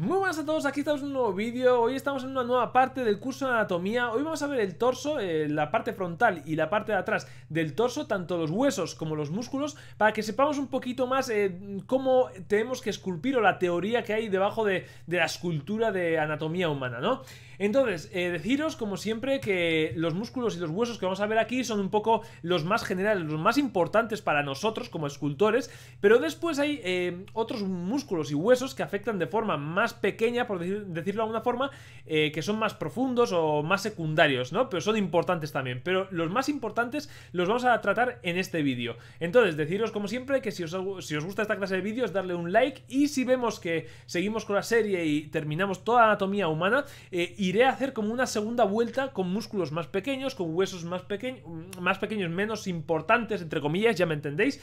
Muy buenas a todos, aquí estamos en un nuevo vídeo, hoy estamos en una nueva parte del curso de anatomía Hoy vamos a ver el torso, eh, la parte frontal y la parte de atrás del torso, tanto los huesos como los músculos Para que sepamos un poquito más eh, cómo tenemos que esculpir o la teoría que hay debajo de, la escultura de anatomía humana, ¿no? Entonces, eh, deciros como siempre que los músculos y los huesos que vamos a ver aquí son un poco los más generales, los más importantes para nosotros como escultores Pero después hay otros músculos y huesos que afectan de forma más pequeña, por decirlo de alguna forma, eh, que son más profundos o más secundarios, ¿no? Pero son importantes también. Pero los más importantes los vamos a tratar en este vídeo. Entonces, deciros como siempre que si os, si os gusta esta clase de vídeos, darle un like y si vemos que seguimos con la serie y terminamos toda anatomía humana, eh, iré a hacer como una segunda vuelta con músculos más pequeños, con huesos más, pequeños, más pequeños, menos importantes, entre comillas, ya me entendéis.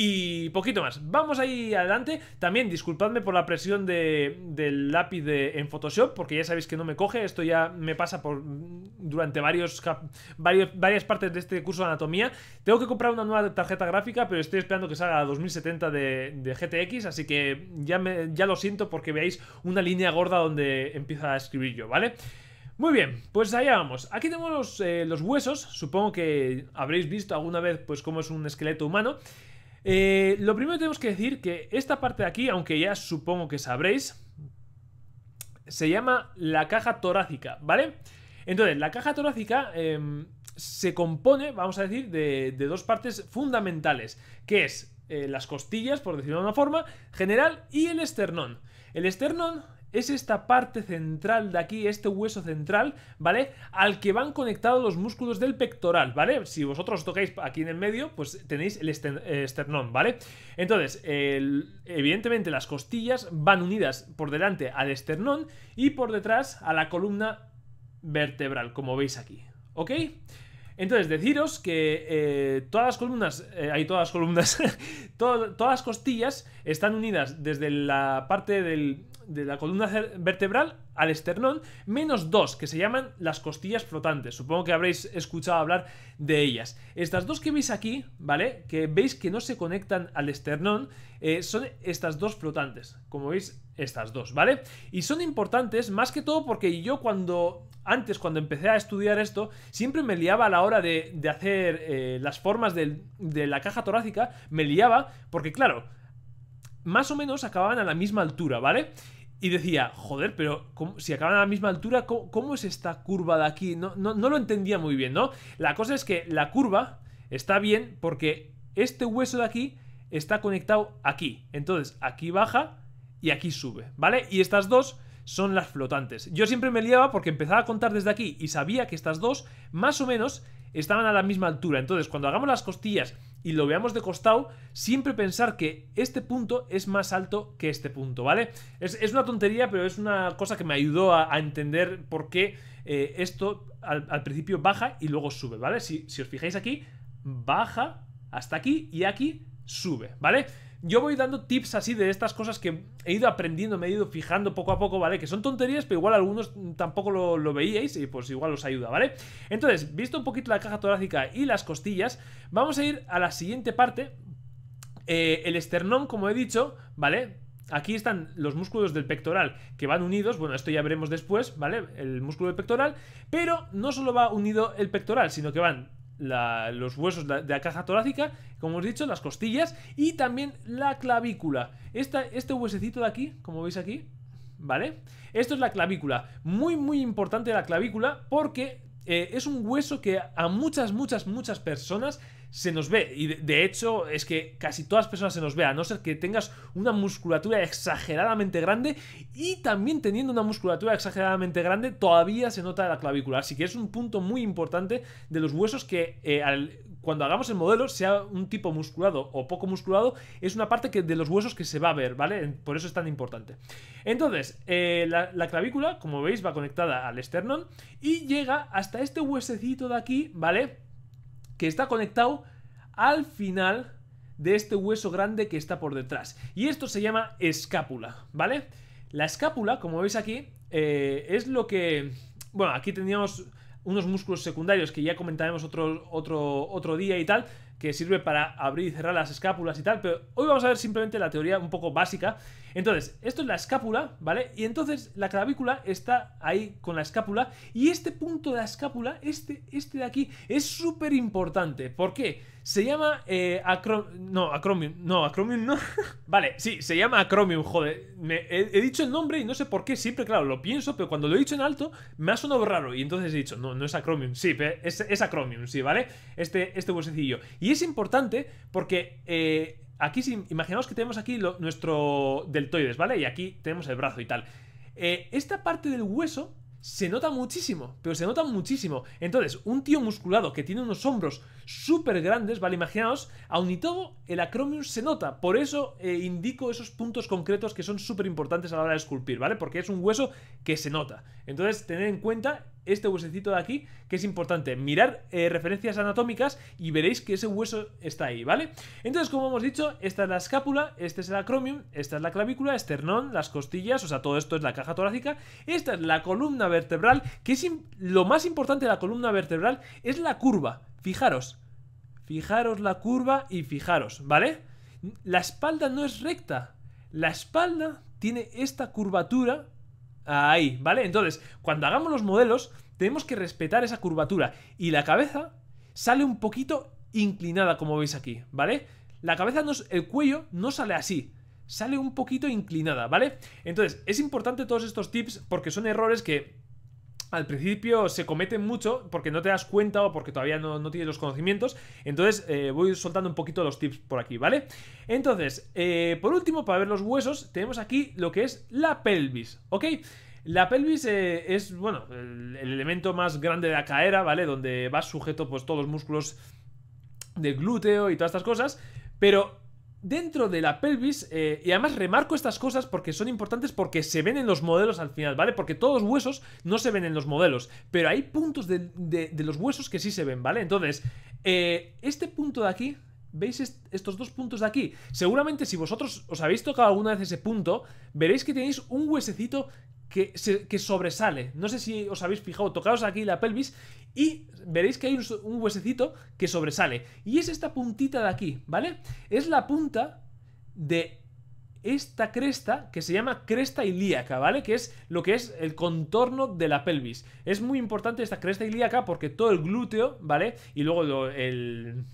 Y poquito más. Vamos ahí adelante. También disculpadme por la presión del lápiz en Photoshop, porque ya sabéis que no me coge. Esto ya me pasa por durante varios, varias partes de este curso de anatomía. Tengo que comprar una nueva tarjeta gráfica, pero estoy esperando que salga la 2070 de, GTX, así que ya, ya lo siento porque veáis una línea gorda donde empieza a escribir yo, ¿vale? Muy bien, pues allá vamos. Aquí tenemos los, eh, los huesos, supongo que habréis visto alguna vez pues cómo es un esqueleto humano. Eh, lo primero tenemos que decir que esta parte de aquí, aunque ya supongo que sabréis, se llama la caja torácica, ¿vale? Entonces, la caja torácica em, se compone, vamos a decir, de, dos partes fundamentales, que es eh, las costillas, por decirlo de una forma, general, y el esternón. El esternón es esta parte central de aquí, este hueso central, ¿vale? Al que van conectados los músculos del pectoral, ¿vale? Si vosotros tocáis aquí en el medio, pues tenéis el eh, esternón, ¿vale? Entonces, evidentemente las costillas van unidas por delante al esternón y por detrás a la columna vertebral, como veis aquí, ¿ok? Entonces, deciros que eh, todas las columnas, eh, hay todas las columnas, todas las costillas están unidas desde la parte del, de la columna vertebral al esternón, menos dos que se llaman las costillas flotantes. Supongo que habréis escuchado hablar de ellas. Estas dos que veis aquí, ¿vale? Que veis que no se conectan al esternón, eh, son estas dos flotantes. Como veis, estas dos, ¿vale? Y son importantes más que todo porque yo cuando antes, cuando empecé a estudiar esto, siempre me liaba a la hora de, hacer eh, las formas de, de la caja torácica, me liaba porque claro, más o menos acababan a la misma altura, ¿vale? Y decía, joder, pero si acaban a la misma altura, ¿cómo, es esta curva de aquí? No, no, no, lo entendía muy bien, ¿no? La cosa es que la curva está bien porque este hueso de aquí está conectado aquí. Entonces, aquí baja y aquí sube, ¿vale? Y estas dos son las flotantes. Yo siempre me liaba porque empezaba a contar desde aquí y sabía que estas dos, más o menos, estaban a la misma altura. Entonces, cuando hagamos las costillas y lo veamos de costado, siempre pensar que este punto es más alto que este punto, ¿vale? Es, una tontería, pero es una cosa que me ayudó a, entender por qué eh, esto al, principio baja y luego sube, ¿vale? Si, si os fijáis aquí, baja hasta aquí y aquí sube, ¿vale? yo voy dando tips así de estas cosas que he ido aprendiendo, me he ido fijando poco a poco, ¿vale? Que son tonterías, pero igual algunos tampoco lo, veíais y pues igual os ayuda, ¿vale? Entonces, visto un poquito la caja torácica y las costillas, vamos a ir a la siguiente parte. Eh, el esternón, como he dicho, ¿vale? Aquí están los músculos del pectoral que van unidos, bueno, esto ya veremos después, ¿vale? El músculo del pectoral, pero no solo va unido el pectoral, sino que van la, los huesos de la caja torácica, como os he dicho, las costillas y también la clavícula. Esta, este huesecito de aquí, como veis aquí, ¿vale? Esto es la clavícula. Muy, muy importante la clavícula porque eh, es un hueso que a muchas, muchas, muchas personas se nos ve. Y de hecho, es que casi todas las personas se nos ve, a no ser que tengas una musculatura exageradamente grande. Y también teniendo una musculatura exageradamente grande, todavía se nota la clavícula. Así que es un punto muy importante de los huesos que eh, cuando hagamos el modelo, sea un tipo musculado o poco musculado, es una parte que, de los huesos que se va a ver, ¿vale? Por eso es tan importante. Entonces, eh, la, la clavícula, como veis, va conectada al esternón y llega hasta este huesecito de aquí, ¿vale? que está conectado al final de este hueso grande que está por detrás. Y esto se llama escápula, ¿vale? La escápula, como veis aquí, eh, es lo que... Bueno, aquí teníamos unos músculos secundarios que ya comentaremos otro, otro, otro día y tal, que sirve para abrir y cerrar las escápulas y tal, pero hoy vamos a ver simplemente la teoría un poco básica. Entonces, esto es la escápula, ¿vale? Y entonces la clavícula está ahí con la escápula y este punto de la escápula, este, este de aquí, es súper importante. ¿Por qué? Se llama eh, No, acromium. No, acromium no. vale, sí, se llama acromium, joder. he, dicho el nombre y no sé por qué. Siempre, claro, lo pienso, pero cuando lo he dicho en alto me ha sonado raro. Y entonces he dicho, no, no es acromium. Sí, es, es acromium, sí, ¿vale? Este, este huesecillo. Y y es importante porque eh, aquí, sí, imaginaos que tenemos aquí nuestro deltoides, ¿vale? Y aquí tenemos el brazo y tal. Eh, esta parte del hueso se nota muchísimo, pero se nota muchísimo. Entonces, un tío musculado que tiene unos hombros súper grandes, ¿vale? Imaginaos, aun y todo, el acromion se nota. Por eso eh, indico esos puntos concretos que son súper importantes a la hora de esculpir, ¿vale? Porque es un hueso que se nota. Entonces, tener en cuenta este huesecito de aquí, que es importante. Mirar eh, referencias anatómicas y veréis que ese hueso está ahí, ¿vale? Entonces, como hemos dicho, esta es la escápula, este es el acromium, esta es la clavícula, esternón, las costillas, o sea, todo esto es la caja torácica. Esta es la columna vertebral, que es lo más importante de la columna vertebral es la curva. Fijaros, fijaros la curva y fijaros, ¿vale? La espalda no es recta. La espalda tiene esta curvatura Ahí, ¿vale? Entonces, cuando hagamos los modelos, tenemos que respetar esa curvatura. Y la cabeza sale un poquito inclinada, como veis aquí, ¿vale? La cabeza, no, el cuello no sale así, sale un poquito inclinada, ¿vale? Entonces, es importante todos estos tips porque son errores que al principio se cometen mucho porque no te das cuenta o porque todavía no, tienes los conocimientos. Entonces eh, voy soltando un poquito los tips por aquí, ¿vale? Entonces, eh, por último, para ver los huesos, tenemos aquí lo que es la pelvis, ¿ok? La pelvis eh, es, bueno, el, elemento más grande de la cadera, ¿vale? Donde va sujeto pues todos los músculos del glúteo y todas estas cosas. Pero dentro de la pelvis, eh, y además remarco estas cosas porque son importantes porque se ven en los modelos al final, ¿vale? Porque todos los huesos no se ven en los modelos, pero hay puntos de, los huesos que sí se ven, ¿vale? Entonces, eh, este punto de aquí, ¿veis estos dos puntos de aquí? Seguramente si vosotros os habéis tocado alguna vez ese punto, veréis que tenéis un huesecito que, sobresale. No sé si os habéis fijado, tocaos aquí la pelvis y veréis que hay un, huesecito que sobresale. Y es esta puntita de aquí, ¿vale? Es la punta de esta cresta que se llama cresta ilíaca, ¿vale? Que es lo que es el contorno de la pelvis. Es muy importante esta cresta ilíaca porque todo el glúteo, ¿vale? Y luego el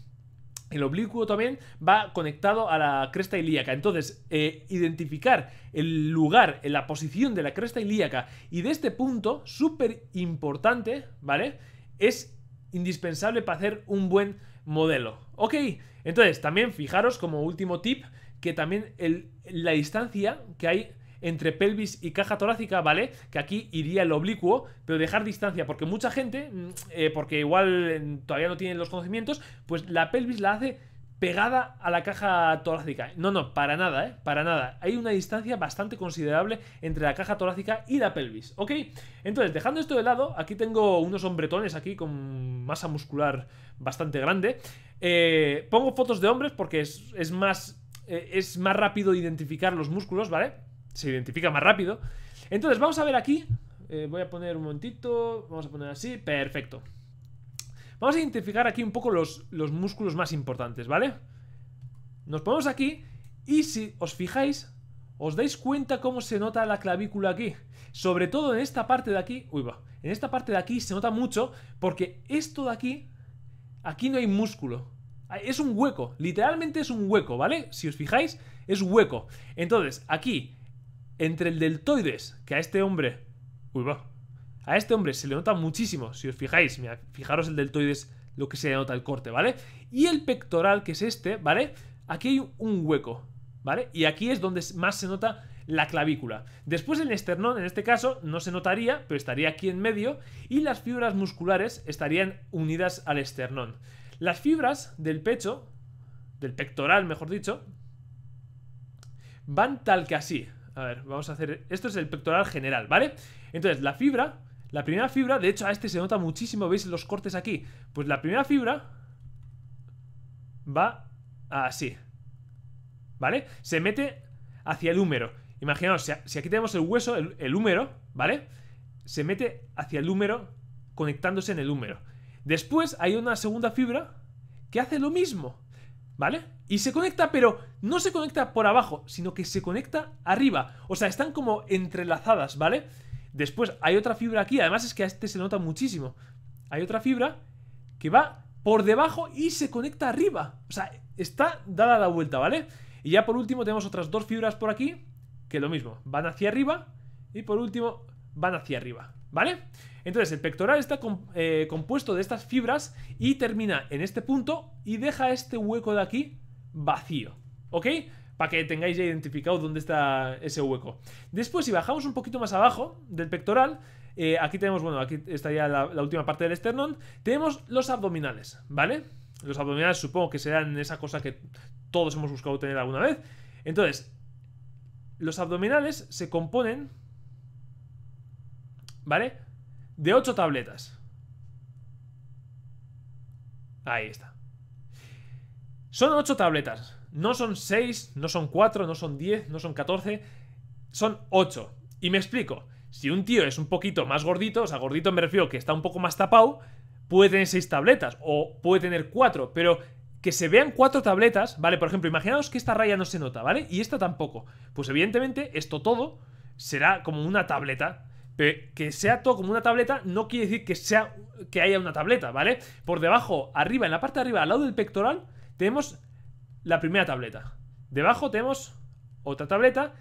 el oblicuo también va conectado a la cresta ilíaca. Entonces, eh, identificar el lugar, la posición de la cresta ilíaca y de este punto, súper importante, ¿vale? Es indispensable para hacer un buen modelo. Ok, entonces también fijaros como último tip que también la distancia que hay entre pelvis y caja torácica, ¿vale? Que aquí iría el oblicuo, pero dejar distancia, porque mucha gente, mm, eh, porque igual mm, todavía no tienen los conocimientos, pues la pelvis la hace pegada a la caja torácica. No, no, para nada, ¿eh? Para nada. Hay una distancia bastante considerable entre la caja torácica y la pelvis, ¿ok? Entonces, dejando esto de lado, aquí tengo unos hombretones aquí con masa muscular bastante grande. Eh, pongo fotos de hombres porque es, más... Eh, es más rápido identificar los músculos, ¿vale? se identifica más rápido. Entonces, vamos a ver aquí. Eh, voy a poner un momentito. Vamos a poner así. Perfecto. Vamos a identificar aquí un poco los, los músculos más importantes, ¿vale? Nos ponemos aquí y si os fijáis, ¿Os dais cuenta cómo se nota la clavícula aquí? Sobre todo en esta parte de aquí. Uy, va. En esta parte de aquí se nota mucho porque esto de aquí, aquí no hay músculo. Ah, es un hueco. Literalmente es un hueco, ¿vale? Si os fijáis, es hueco. Entonces, aquí entre el deltoides, que a este hombre... Uy, A este hombre se le nota muchísimo, si os fijáis. Mira, fijaros el deltoides, lo que se le nota el corte, ¿vale? Y el pectoral, que es este, ¿vale? Aquí hay un hueco, ¿vale? Y aquí es donde más se nota la clavícula. Después el esternón, en este caso, no se notaría, pero estaría aquí en medio y las fibras musculares estarían unidas al esternón. Las fibras del pecho, del pectoral, mejor dicho, van tal que así, a ver, vamos a hacer... Esto es el pectoral general, ¿vale? Entonces, la fibra, la primera fibra, de hecho a este se nota muchísimo, ¿veis los cortes aquí? Pues la primera fibra va así, ¿vale? Se mete hacia el húmero. Imaginaos, si aquí tenemos el hueso, el, el húmero, ¿vale? Se mete hacia el húmero conectándose en el húmero. Después hay una segunda fibra que hace lo mismo, ¿Vale? Y se conecta, pero no se conecta por abajo, sino que se conecta arriba. O sea, están como entrelazadas, ¿vale? Después hay otra fibra aquí, además es que a este se nota muchísimo. Hay otra fibra que va por debajo y se conecta arriba. O sea, está dada la vuelta, ¿vale? Y ya por último tenemos otras dos fibras por aquí, que lo mismo, van hacia arriba y por último van hacia arriba, ¿vale? Entonces el pectoral está eh, compuesto de estas fibras y termina en este punto y deja este hueco de aquí vacío, ¿ok? Para que tengáis ya identificado dónde está ese hueco. Después si bajamos un poquito más abajo del pectoral, eh, aquí tenemos, bueno, aquí estaría la, la última parte del esternón, tenemos los abdominales, ¿vale? Los abdominales supongo que serán esa cosa que todos hemos buscado tener alguna vez. Entonces, los abdominales se componen, ¿vale? de 8 tabletas. Ahí está. Son 8 tabletas. No son 6, no son 4, no son 10, no son 14. Son 8. Y me explico. Si un tío es un poquito más gordito, o sea, gordito me refiero que está un poco más tapado, puede tener 6 tabletas o puede tener 4, pero que se vean cuatro tabletas, ¿vale? Por ejemplo, imaginaos que esta raya no se nota, ¿vale? Y esta tampoco. Pues evidentemente esto todo será como una tableta que sea todo como una tableta no quiere decir que sea que haya una tableta, ¿vale? Por debajo, arriba, en la parte de arriba, al lado del pectoral, tenemos la primera tableta. Debajo tenemos otra tableta,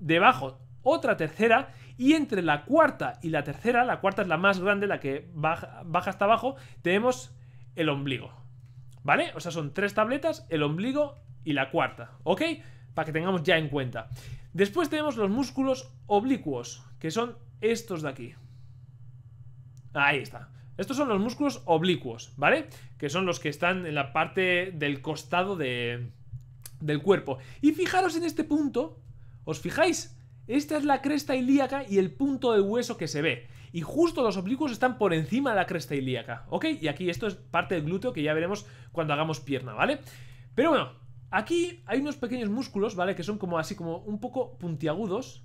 debajo otra tercera y entre la cuarta y la tercera, la cuarta es la más grande, la que baja, baja hasta abajo, tenemos el ombligo. ¿Vale? O sea, son tres tabletas, el ombligo y la cuarta, ¿ok? Para que tengamos ya en cuenta. Después tenemos los músculos oblicuos, que son estos de aquí. Ahí está. Estos son los músculos oblicuos, ¿vale? Que son los que están en la parte del costado del cuerpo. Y fijaros en este punto, ¿os fijáis? Esta es la cresta ilíaca y el punto de hueso que se ve. Y justo los oblicuos están por encima de la cresta ilíaca, ¿ok? Y aquí esto es parte del glúteo que ya veremos cuando hagamos pierna, ¿vale? Pero bueno, aquí hay unos pequeños músculos, ¿vale? Que son como así, como un poco puntiagudos,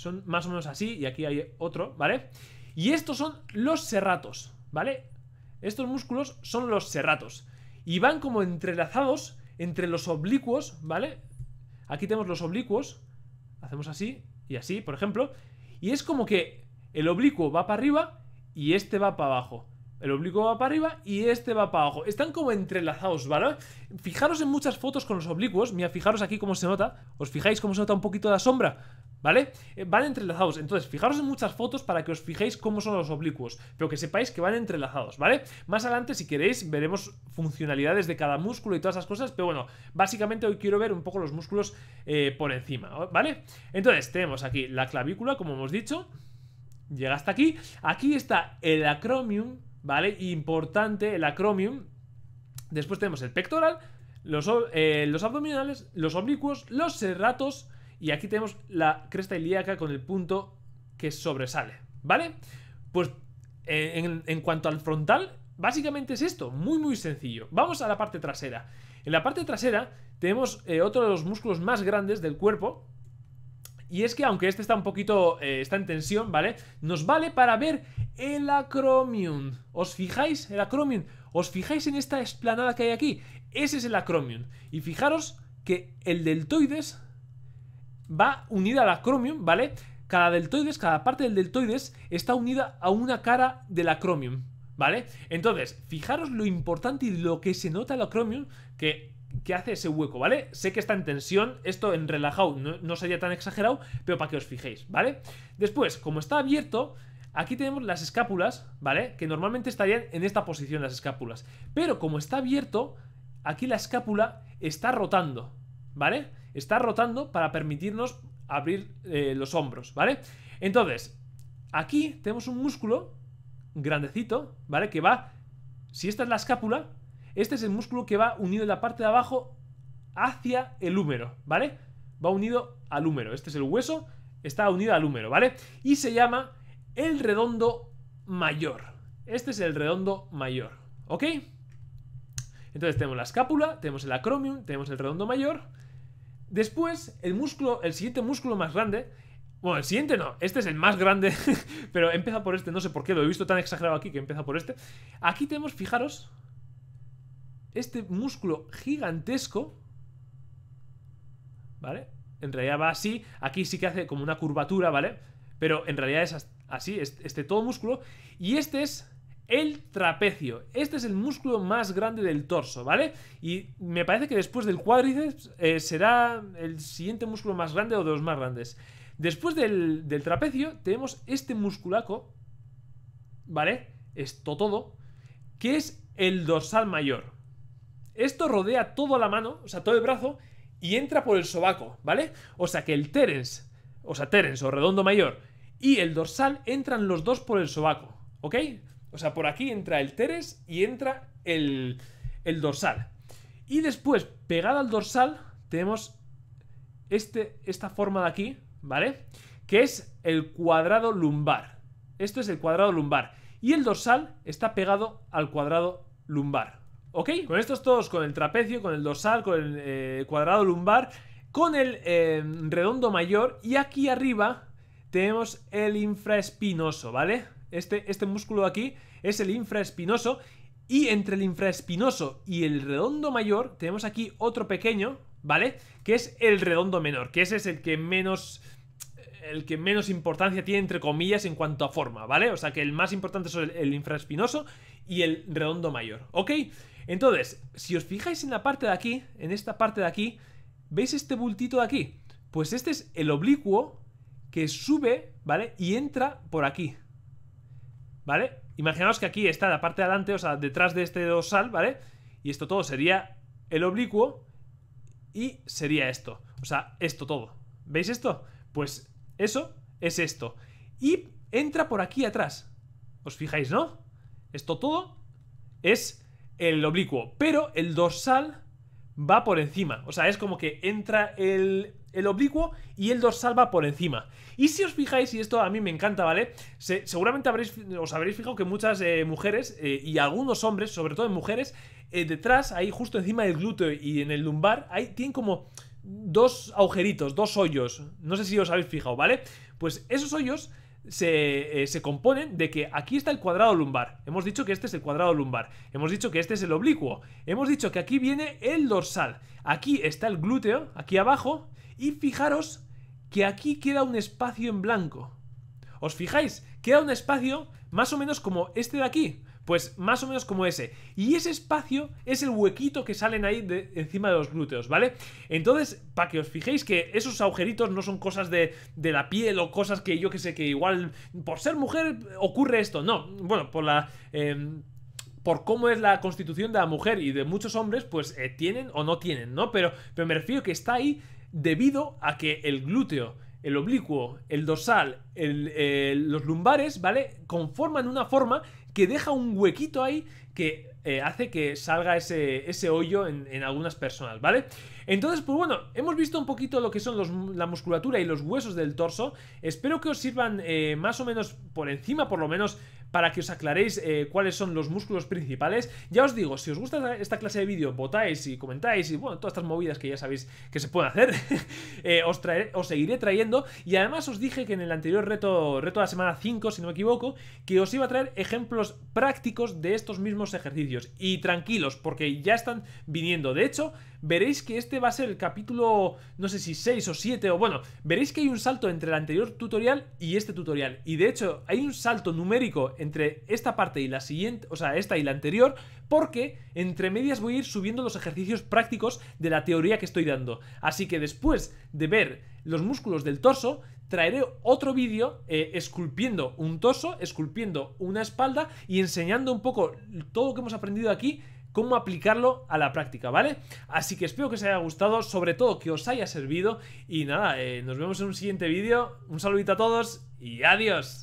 son más o menos así, y aquí hay otro, ¿vale? Y estos son los serratos, ¿vale? Estos músculos son los serratos. Y van como entrelazados entre los oblicuos, ¿vale? Aquí tenemos los oblicuos. Hacemos así y así, por ejemplo. Y es como que el oblicuo va para arriba y este va para abajo. El oblicuo va para arriba y este va para abajo. Están como entrelazados, ¿vale? Fijaros en muchas fotos con los oblicuos. Mira, fijaros aquí cómo se nota. ¿Os fijáis cómo se nota un poquito la sombra? ¿Vale? Eh, van entrelazados. Entonces, fijaros en muchas fotos para que os fijéis cómo son los oblicuos, pero que sepáis que van entrelazados, ¿vale? Más adelante, si queréis, veremos funcionalidades de cada músculo y todas esas cosas, pero bueno, básicamente hoy quiero ver un poco los músculos eh, por encima, ¿vale? Entonces, tenemos aquí la clavícula, como hemos dicho, llega hasta aquí. Aquí está el acromium, ¿vale? Importante, el acromium. Después tenemos el pectoral, eh, los abdominales, los oblicuos, los serratos y aquí tenemos la cresta ilíaca con el punto que sobresale, ¿vale? Pues eh, en, cuanto al frontal, básicamente es esto, muy muy sencillo. Vamos a la parte trasera. En la parte trasera tenemos eh, otro de los músculos más grandes del cuerpo, y es que aunque este está un poquito, eh, está en tensión, ¿vale? Nos vale para ver el acromion. ¿Os fijáis? El acromion. ¿Os fijáis en esta esplanada que hay aquí? Ese es el acromion. Y fijaros que el deltoides va unida a la ¿vale? Cada deltoides, cada parte del deltoides está unida a una cara de la ¿vale? Entonces, fijaros lo importante y lo que se nota la Chromium que, que hace ese hueco, ¿vale? Sé que está en tensión, esto en relajado no, no sería tan exagerado, pero para que os fijéis, ¿vale? Después, como está abierto, Aquí tenemos las escápulas, ¿vale? Que normalmente estarían en esta posición las escápulas. Pero como está abierto, aquí la escápula está rotando, ¿vale? está rotando para permitirnos abrir eh, los hombros, ¿vale? Entonces, aquí tenemos un músculo grandecito, ¿vale? Que va, si esta es la escápula, este es el músculo que va unido en la parte de abajo hacia el húmero, ¿vale? Va unido al húmero, este es el hueso, está unido al húmero, ¿vale? Y se llama el redondo mayor. Este es el redondo mayor, ¿ok? Entonces tenemos la escápula, tenemos el acromion, tenemos el redondo mayor Después, el músculo, el siguiente músculo más grande. Bueno, el siguiente no, este es el más grande, pero empieza por este, no sé por qué, lo he visto tan exagerado aquí que empieza por este. Aquí tenemos, fijaros, este músculo gigantesco, ¿vale? En realidad va así, aquí sí que hace como una curvatura, ¿vale? Pero en realidad es así, este, todo músculo, y este es el trapecio. Este es el músculo más grande del torso, ¿vale? Y me parece que después del cuádriceps eh, será el siguiente músculo más grande o de los más grandes. Después del, trapecio tenemos este musculaco, ¿vale? Esto todo, que es el dorsal mayor. Esto rodea toda la mano, o sea, todo el brazo, y entra por el sobaco, ¿vale? O sea que el teres, o sea, terens o redondo mayor, y el dorsal entran los dos por el sobaco, ¿ok? O sea, por aquí entra el teres y entra el, dorsal. Y después, pegada al dorsal, tenemos este, esta forma de aquí, ¿vale? Que es el cuadrado lumbar. Esto es el cuadrado lumbar. Y el dorsal está pegado al cuadrado lumbar. ¿Ok? Con estos todos, con el trapecio, con el dorsal, con el eh, cuadrado lumbar, con el eh, redondo mayor. Y aquí arriba tenemos el infraespinoso, ¿vale? Este, este, músculo de aquí es el infraespinoso y entre el infraespinoso y el redondo mayor tenemos aquí otro pequeño, ¿vale? Que es el redondo menor, que ese es el que menos el que menos importancia tiene, entre comillas, en cuanto a forma, ¿vale? O sea que el más importante son el, el, infraespinoso y el redondo mayor, ¿ok? Entonces, si os fijáis en la parte de aquí, en esta parte de aquí, ¿veis este bultito de aquí? Pues este es el oblicuo que sube, ¿vale? Y entra por aquí, ¿vale? Imaginaos que aquí está la parte de adelante, o sea, detrás de este dorsal, ¿vale? Y esto todo sería el oblicuo y sería esto. O sea, esto todo. ¿Veis esto? Pues eso es esto. Y entra por aquí atrás. ¿Os fijáis, no? Esto todo es el oblicuo. Pero el dorsal va por encima. O sea, es como que entra el, el oblicuo y el dorsal va por encima. Y si os fijáis, y esto a mí me encanta, ¿vale? seguramente habréis, os habréis fijado que muchas eh, mujeres eh, y algunos hombres, sobre todo en mujeres, eh, detrás, ahí justo encima del glúteo y en el lumbar, ahí tienen como dos agujeritos, dos hoyos. No sé si os habéis fijado, ¿vale? Pues esos hoyos eh, se, componen de que aquí está el cuadrado lumbar. Hemos dicho que este es el cuadrado lumbar. Hemos dicho que este es el oblicuo. Hemos dicho que aquí viene el dorsal. Aquí está el glúteo, aquí abajo. Y fijaros que aquí queda un espacio en blanco. ¿Os fijáis? Queda un espacio más o menos como este de aquí. Pues más o menos como ese. Y ese espacio es el huequito que salen ahí de, encima de los glúteos, ¿vale? Entonces, para que os fijéis que esos agujeritos no son cosas de, de la piel o cosas que yo que sé, que igual por ser mujer ocurre esto. No, bueno, por la... Em, por cómo es la constitución de la mujer y de muchos hombres, pues eh, tienen o no tienen, ¿no? Pero, me refiero que está ahí debido a que el glúteo, el oblicuo, el dorsal, eh, los lumbares, ¿vale? Conforman una forma que deja un huequito ahí que eh, hace que salga ese, ese hoyo en, algunas personas, ¿vale? Entonces, pues bueno, hemos visto un poquito lo que son la musculatura y los huesos del torso. Espero que os sirvan eh, más o menos por encima, por lo menos, para que os aclaréis eh, cuáles son los músculos principales. Ya os digo, si os gusta esta clase de vídeo, votáis y comentáis y bueno, todas estas movidas que ya sabéis que se pueden hacer, os, traeré, os seguiré trayendo. Y además os dije que en el anterior reto, reto de la semana 5, si no me equivoco, que os iba a traer ejemplos prácticos de estos mismos ejercicios. Y tranquilos, porque ya están viniendo. De hecho, veréis que este va a ser el capítulo, no sé si 6 o 7, o bueno, veréis que hay un salto entre el anterior tutorial y este tutorial. Y de hecho, hay un salto numérico entre esta parte y la siguiente, o sea, esta y la anterior, porque entre medias voy a ir subiendo los ejercicios prácticos de la teoría que estoy dando. Así que después de ver los músculos del torso, traeré otro vídeo eh, esculpiendo un torso, esculpiendo una espalda y enseñando un poco todo lo que hemos aprendido aquí cómo aplicarlo a la práctica, ¿vale? Así que espero que os haya gustado, sobre todo que os haya servido y nada, eh, nos vemos en un siguiente vídeo, un saludito a todos y adiós.